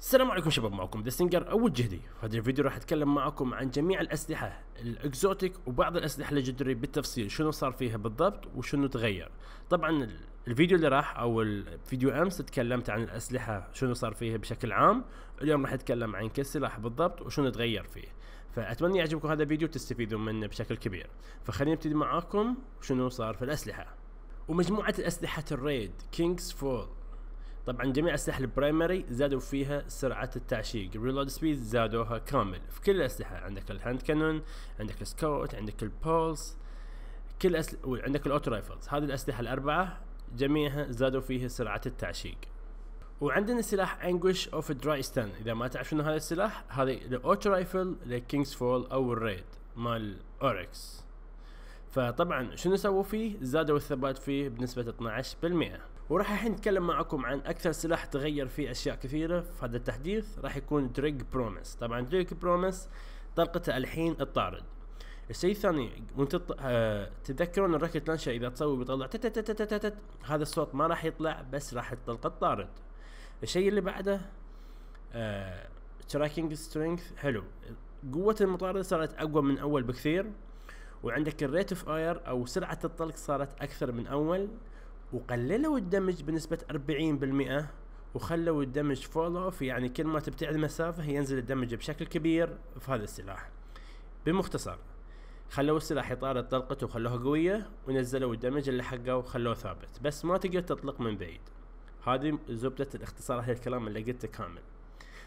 السلام عليكم شباب معكم ذا سنجر او الجهدي في هذا الفيديو راح اتكلم معكم عن جميع الاسلحه الاكزوتيك وبعض الاسلحه الجدري بالتفصيل شنو صار فيها بالضبط وشنو تغير طبعا الفيديو اللي راح او الفيديو امس تكلمت عن الاسلحه شنو صار فيها بشكل عام اليوم راح اتكلم عن كل سلاح بالضبط وشنو تغير فيه فاتمنى يعجبكم هذا الفيديو وتستفيدوا منه بشكل كبير فخلينا نبتدي معاكم شنو صار في الاسلحه ومجموعه الاسلحه الريد كينجز فول طبعا جميع اسلحه البرايمري زادوا فيها سرعه التعشيق الريلود سبيد زادوها كامل في كل الاسلحه عندك الهاند كانون عندك السكوت عندك البولس كل أسل... عندك الاوتو رايفلز هذه الاسلحه الاربعه جميعها زادوا فيها سرعه التعشيق وعندنا سلاح انجوش اوف دراي ستان اذا ما تعرف شنو هذا السلاح هذا الاوتو رايفل لكينجز فول او الريد مال اوركس فطبعا شنو سووا فيه زادوا الثبات فيه بنسبه 12% وراح الحين نتكلم معكم عن اكثر سلاح تغير فيه اشياء كثيره في هذا التحديث راح يكون دريج بروميس طبعا دريج بروميس طلقته الحين الطارد الشيء الثاني وانت آه، تتذكرون الركت لانشر اذا تسوي بيطلع تتتتتتت هذا الصوت ما راح يطلع بس راح الطلقه الطارد الشيء اللي بعده تراكنج آه، سترينث حلو قوة المطاردة صارت أقوى من أول بكثير وعندك الريت اوف اير أو سرعة الطلق صارت أكثر من أول وقللوا الدمج بنسبة 40% وخلوا الدمج فول اوف يعني كل ما تبتعد مسافة ينزل الدمج بشكل كبير في هذا السلاح بمختصر خلوا السلاح يطارد طلقته وخلوها قوية ونزلوا الدمج اللي حقه وخلوه ثابت بس ما تقدر تطلق من بعيد هذه زبدة الاختصار الكلام اللي قلته كامل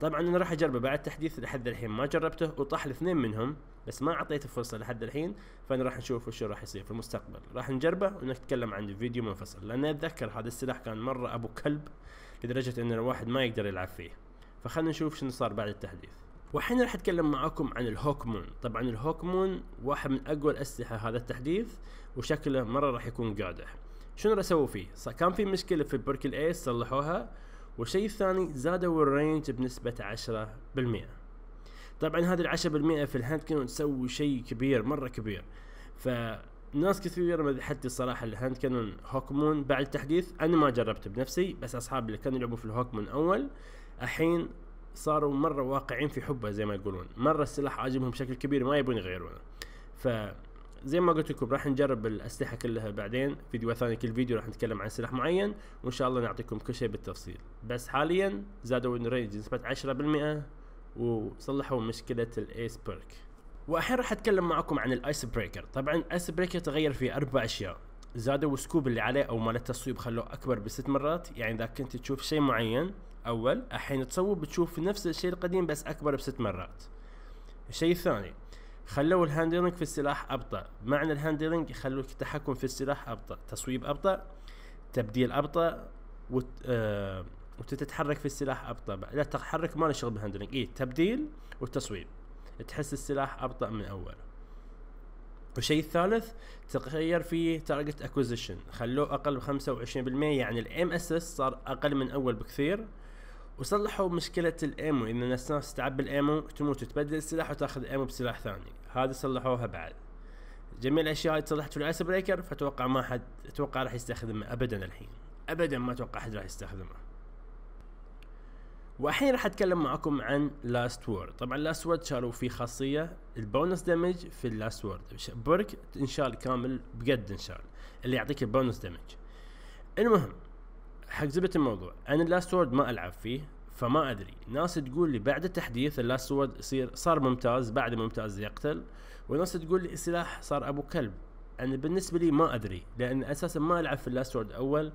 طبعا انا راح اجربه بعد تحديث لحد الحين ما جربته وطاح الاثنين منهم بس ما اعطيته فرصه لحد الحين فانا راح نشوف وش راح يصير في المستقبل راح نجربه ونتكلم عنه فيديو منفصل لان اتذكر هذا السلاح كان مره ابو كلب لدرجه ان الواحد ما يقدر يلعب فيه فخلنا نشوف شنو صار بعد التحديث والحين راح اتكلم معاكم عن الهوكمون طبعا الهوكمون واحد من اقوى الاسلحه هذا التحديث وشكله مره راح يكون قادح شنو راح اسوي فيه كان في مشكله في بركل ايس صلحوها والشيء الثاني زادوا الرينج بنسبة 10% طبعا هذه العشرة بالمئة في الهاند كانون تسوي شيء كبير مرة كبير فناس كثير حتى الصراحة الهاند كانون هوكمون بعد التحديث أنا ما جربته بنفسي بس أصحابي اللي كانوا يلعبون في الهوكمون أول الحين صاروا مرة واقعين في حبه زي ما يقولون مرة السلاح عاجبهم بشكل كبير ما يبون يغيرونه ف زي ما قلت لكم راح نجرب الاسلحه كلها بعدين فيديو ثاني كل فيديو راح نتكلم عن سلاح معين وان شاء الله نعطيكم كل شيء بالتفصيل بس حاليا زادوا الرينج نسبه 10% وصلحوا مشكله الايس بيرك والحين راح اتكلم معكم عن الايس بريكر طبعا الايس بريكر تغير في اربع اشياء زادوا السكوب اللي عليه او مال التصويب خلوه اكبر بست مرات يعني اذا كنت تشوف شيء معين اول الحين تصوب بتشوف نفس الشيء القديم بس اكبر بست مرات الشيء الثاني خلوا الهاندلنج في السلاح أبطأ معنى الهاندلنج يخلوا التحكم في السلاح أبطأ تصويب أبطأ تبديل أبطأ وت... آه... وتتحرك في السلاح أبطأ لا تحرك ما نشغل شغل بالهاندلنج إيه تبديل وتصويب تحس السلاح أبطأ من أول والشيء الثالث تغير في تارجت اكوزيشن خلوه اقل ب 25% يعني الام اس اس صار اقل من اول بكثير وصلحوا مشكلة الايمو ان الناس تعبي الايمو تموت وتبدل السلاح وتاخذ ايمو بسلاح ثاني هذه صلحوها بعد جميع الاشياء اللي تصلحت في الايس بريكر فاتوقع ما حد اتوقع راح يستخدمه ابدا الحين ابدا ما اتوقع حد راح يستخدمه والحين راح اتكلم معكم عن لاست وورد طبعا لاست وورد شالوا فيه خاصيه البونس دامج في اللاست وورد برك انشال كامل بجد انشال اللي يعطيك البونس دامج المهم حق زبده الموضوع انا اللاست وورد ما العب فيه فما ادري ناس تقول لي بعد التحديث اللاست سورد يصير صار ممتاز بعد ممتاز يقتل وناس تقول لي السلاح صار ابو كلب انا بالنسبه لي ما ادري لان اساسا ما العب في اللاست وورد اول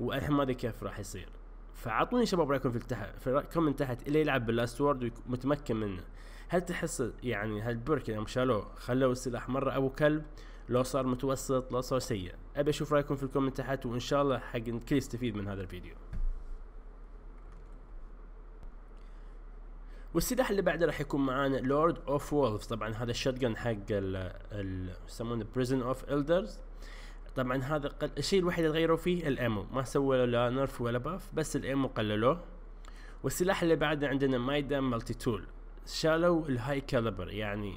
والحين ما ادري كيف راح يصير فاعطوني شباب رايكم في التحت في الكومنت تحت اللي يلعب باللاست وورد ومتمكن منه هل تحس يعني هالبرك يوم يعني شالوه خلوا السلاح مره ابو كلب لو صار متوسط لو صار سيء ابي اشوف رايكم في الكومنت تحت وان شاء الله حق الكل يستفيد من هذا الفيديو والسلاح اللي بعده راح يكون معانا لورد اوف وولف طبعا هذا الشوتجن حق ال يسمونه بريزن اوف الدرز طبعا هذا قل... الشيء الوحيد اللي غيروا فيه الامو ما سووا لا نرف ولا باف بس الامو قللوه والسلاح اللي بعده عندنا مايدا مالتي تول شالوا الهاي كالبر يعني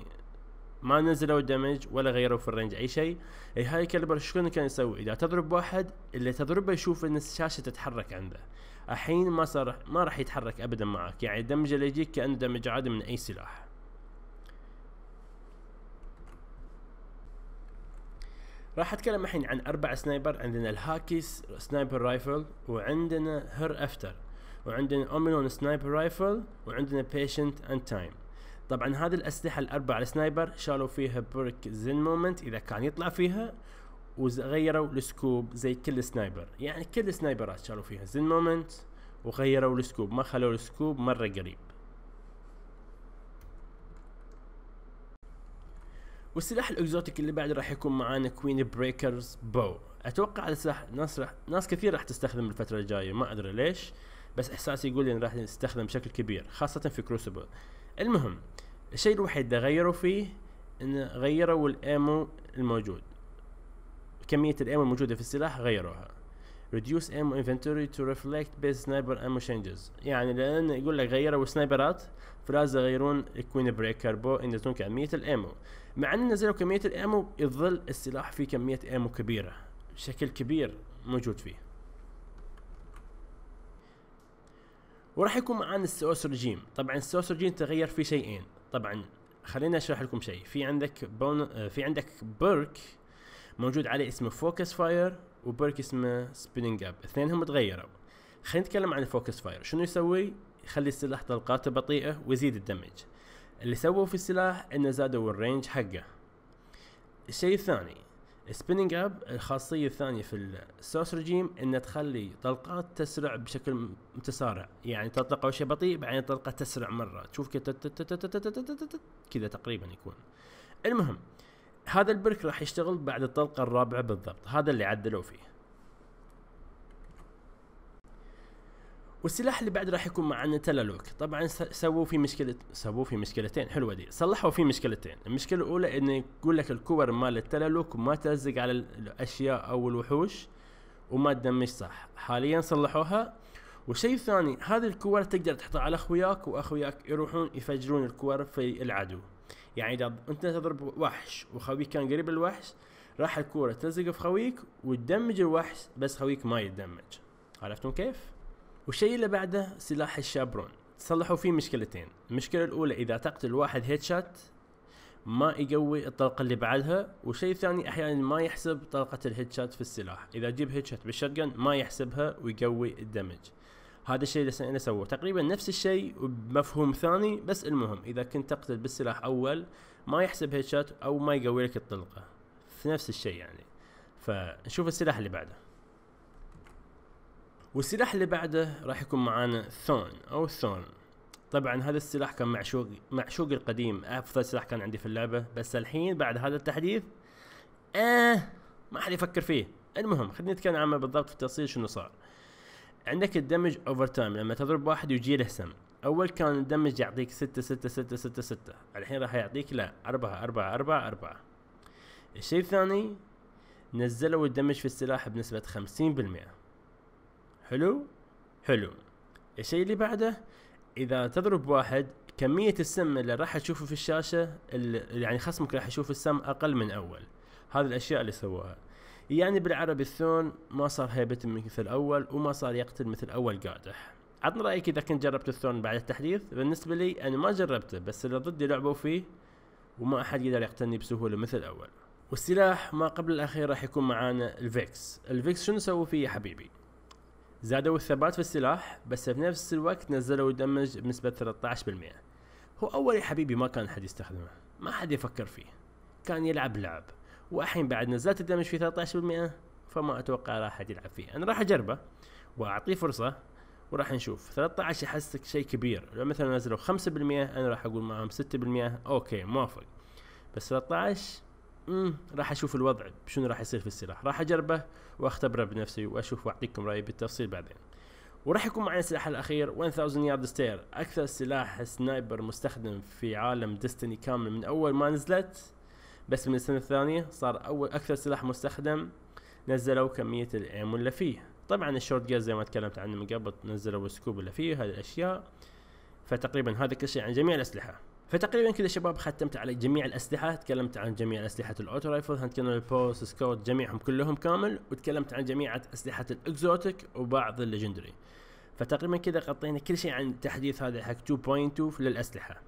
ما نزلوا دمج ولا غيروا في الرينج اي شيء الهاي كالبر شكون كان يسوي اذا تضرب واحد اللي تضربه يشوف ان الشاشه تتحرك عنده الحين ما صار ما راح يتحرك ابدا معك يعني دمج اللي يجيك كانه دمج عادي من اي سلاح راح اتكلم الحين عن اربع سنايبر عندنا الهاكيس سنايبر رايفل وعندنا هير افتر وعندنا اومينون سنايبر رايفل وعندنا بيشنت اند تايم طبعا هذه الاسلحه الاربع السنايبر شالوا فيها برك زين مومنت اذا كان يطلع فيها وغيروا السكوب زي كل سنايبر يعني كل سنايبرات شالوا فيها زين مومنت وغيروا السكوب ما خلوا السكوب مرة قريب والسلاح الاكزوتيك اللي بعد راح يكون معانا كوين بريكرز بو اتوقع هذا السلاح ناس راح ناس كثير راح تستخدم الفتره الجايه ما ادري ليش بس احساسي يقول لي إن راح نستخدم بشكل كبير خاصه في كروسبل المهم الشيء الوحيد اللي غيروا فيه انه غيروا الامو الموجود كمية الام الموجودة في السلاح غيروها reduce ammo inventory to reflect base sniper ammo changes يعني لان يقول لك غيروا السنايبرات فلازم يغيرون الكوين بريكر بو ينزلون كميه الامو مع ان نزلوا كميه الامو يظل السلاح فيه كميه امو كبيره بشكل كبير موجود فيه وراح يكون معانا السوس رجيم طبعا السوس رجيم تغير فيه شيئين طبعا خليني اشرح لكم شيء في عندك بون آه، في عندك بيرك موجود عليه اسمه فوكس فاير وبرك اسمه سبيننج اب اثنين هم تغيروا خلينا نتكلم عن الفوكس فاير شنو يسوي يخلي السلاح طلقاته بطيئه ويزيد الدمج اللي سووه في السلاح انه زادوا الرينج حقه الشيء الثاني سبيننج اب الخاصيه الثانيه في السوس ريجيم انه تخلي طلقات تسرع بشكل متسارع يعني تطلق اول شيء بطيء بعدين طلقه تسرع مره تشوف كذا تقريبا يكون المهم هذا البرك راح يشتغل بعد الطلقة الرابعة بالضبط هذا اللي عدلوا فيه والسلاح اللي بعد راح يكون معنا تلالوك طبعا سووا في مشكلة سووا في مشكلتين حلوة دي صلحوا في مشكلتين المشكلة الأولى ان يقول لك الكور مال التلالوك ما تلزق على الأشياء أو الوحوش وما تدمج صح حاليا صلحوها وشيء الثاني هذه الكور تقدر تحطها على أخوياك وأخوياك يروحون يفجرون الكور في العدو يعني اذا انت تضرب وحش وخويك كان قريب الوحش راح الكوره تلزق في خويك وتدمج الوحش بس خويك ما يتدمج عرفتم كيف والشيء اللي بعده سلاح الشابرون تصلحوا فيه مشكلتين المشكله الاولى اذا تقتل واحد هيد شات ما يقوي الطلقة اللي بعدها والشيء الثاني احيانا ما يحسب طلقة الهيد شات في السلاح اذا جيب هيد شات بالشتجن ما يحسبها ويقوي الدمج هذا الشيء اللي سووه تقريبا نفس الشيء بمفهوم ثاني بس المهم اذا كنت تقتل بالسلاح اول ما يحسب هيد شوت او ما يقوي لك الطلقه نفس الشيء يعني فنشوف السلاح اللي بعده والسلاح اللي بعده راح يكون معانا ثون او ثون طبعا هذا السلاح كان معشوق معشوق القديم افضل سلاح كان عندي في اللعبه بس الحين بعد هذا التحديث آه ما حد يفكر فيه المهم خلينا نتكلم عنه بالضبط في التفصيل شنو صار عندك الدمج اوفر تايم لما تضرب واحد يجي له سم اول كان الدمج يعطيك ستة ستة ستة ستة ستة الحين راح يعطيك لا أربعة أربعة أربعة أربعة الشيء الثاني نزلوا الدمج في السلاح بنسبة خمسين بالمئة حلو حلو الشيء اللي بعده اذا تضرب واحد كمية السم اللي راح تشوفه في الشاشة اللي يعني خصمك راح يشوف السم اقل من اول هذه الاشياء اللي سووها يعني بالعربي الثون ما صار هيبته مثل الأول وما صار يقتل مثل أول قادح عطنا رأيك إذا كنت جربت الثون بعد التحديث بالنسبة لي أنا ما جربته بس اللي ضدي لعبوا فيه وما أحد يقدر يقتلني بسهولة مثل الأول والسلاح ما قبل الأخير راح يكون معانا الفيكس الفيكس شنو سووا فيه يا حبيبي زادوا الثبات في السلاح بس في نفس الوقت نزلوا الدمج بنسبة 13% هو أول يا حبيبي ما كان حد يستخدمه ما حد يفكر فيه كان يلعب لعب والحين بعد نزلت الدمج في 13% فما اتوقع راح احد يلعب فيه انا راح اجربه واعطيه فرصه وراح نشوف 13 احسك شيء كبير لو مثلا نزلوا 5% انا راح اقول معهم 6% اوكي موافق بس 13 امم راح اشوف الوضع شنو راح يصير في السلاح راح اجربه واختبره بنفسي واشوف واعطيكم رايي بالتفصيل بعدين وراح يكون معي السلاح الاخير 1000 يارد ستير اكثر سلاح سنايبر مستخدم في عالم ديستني كامل من اول ما نزلت بس من السنة الثانية صار أول أكثر سلاح مستخدم نزلوا كمية الإيم اللي فيه طبعا الشورت جاز زي ما تكلمت عنه من قبل نزلوا السكوب اللي فيه هذه الأشياء فتقريبا هذا كل شيء عن جميع الأسلحة فتقريبا كذا شباب ختمت على جميع الأسلحة تكلمت عن جميع أسلحة الأوتو رايفل هاند كانون البوس سكوت جميعهم كلهم كامل وتكلمت عن جميع أسلحة الإكزوتيك وبعض الليجندري فتقريبا كذا غطينا كل شيء عن تحديث هذا حق 2.2 للأسلحة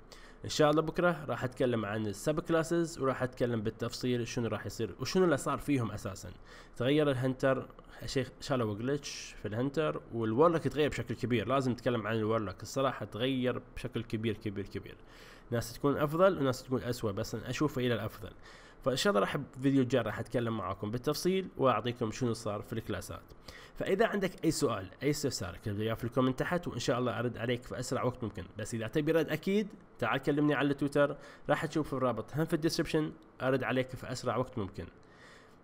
ان شاء الله بكره راح اتكلم عن السب كلاسز وراح اتكلم بالتفصيل شنو راح يصير وشنو اللي صار فيهم اساسا تغير الهنتر شيخ شالوا جلتش في الهنتر والورلك تغير بشكل كبير لازم نتكلم عن الورلك الصراحه تغير بشكل كبير كبير كبير ناس تكون افضل وناس تكون اسوء بس انا اشوفه الى الافضل فان شاء الله راح بفيديو الجاي راح اتكلم معاكم بالتفصيل واعطيكم شنو صار في الكلاسات فاذا عندك اي سؤال اي استفسار كتب لي في الكومنت تحت وان شاء الله ارد عليك في اسرع وقت ممكن بس اذا تبي رد اكيد تعال كلمني على التويتر راح تشوف الرابط هم في الديسكربشن ارد عليك في اسرع وقت ممكن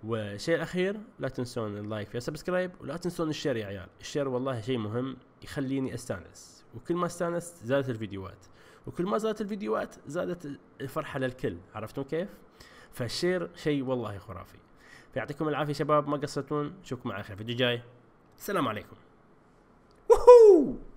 والشيء الاخير لا تنسون اللايك في سبسكرايب ولا تنسون الشير يا عيال الشير والله شيء مهم يخليني استانس وكل ما استانست زادت الفيديوهات وكل ما زادت الفيديوهات زادت الفرحه للكل عرفتم كيف فالشير شيء والله خرافي فيعطيكم العافيه شباب ما قصرتون نشوفكم على خير فيديو جاي السلام عليكم Woohoo!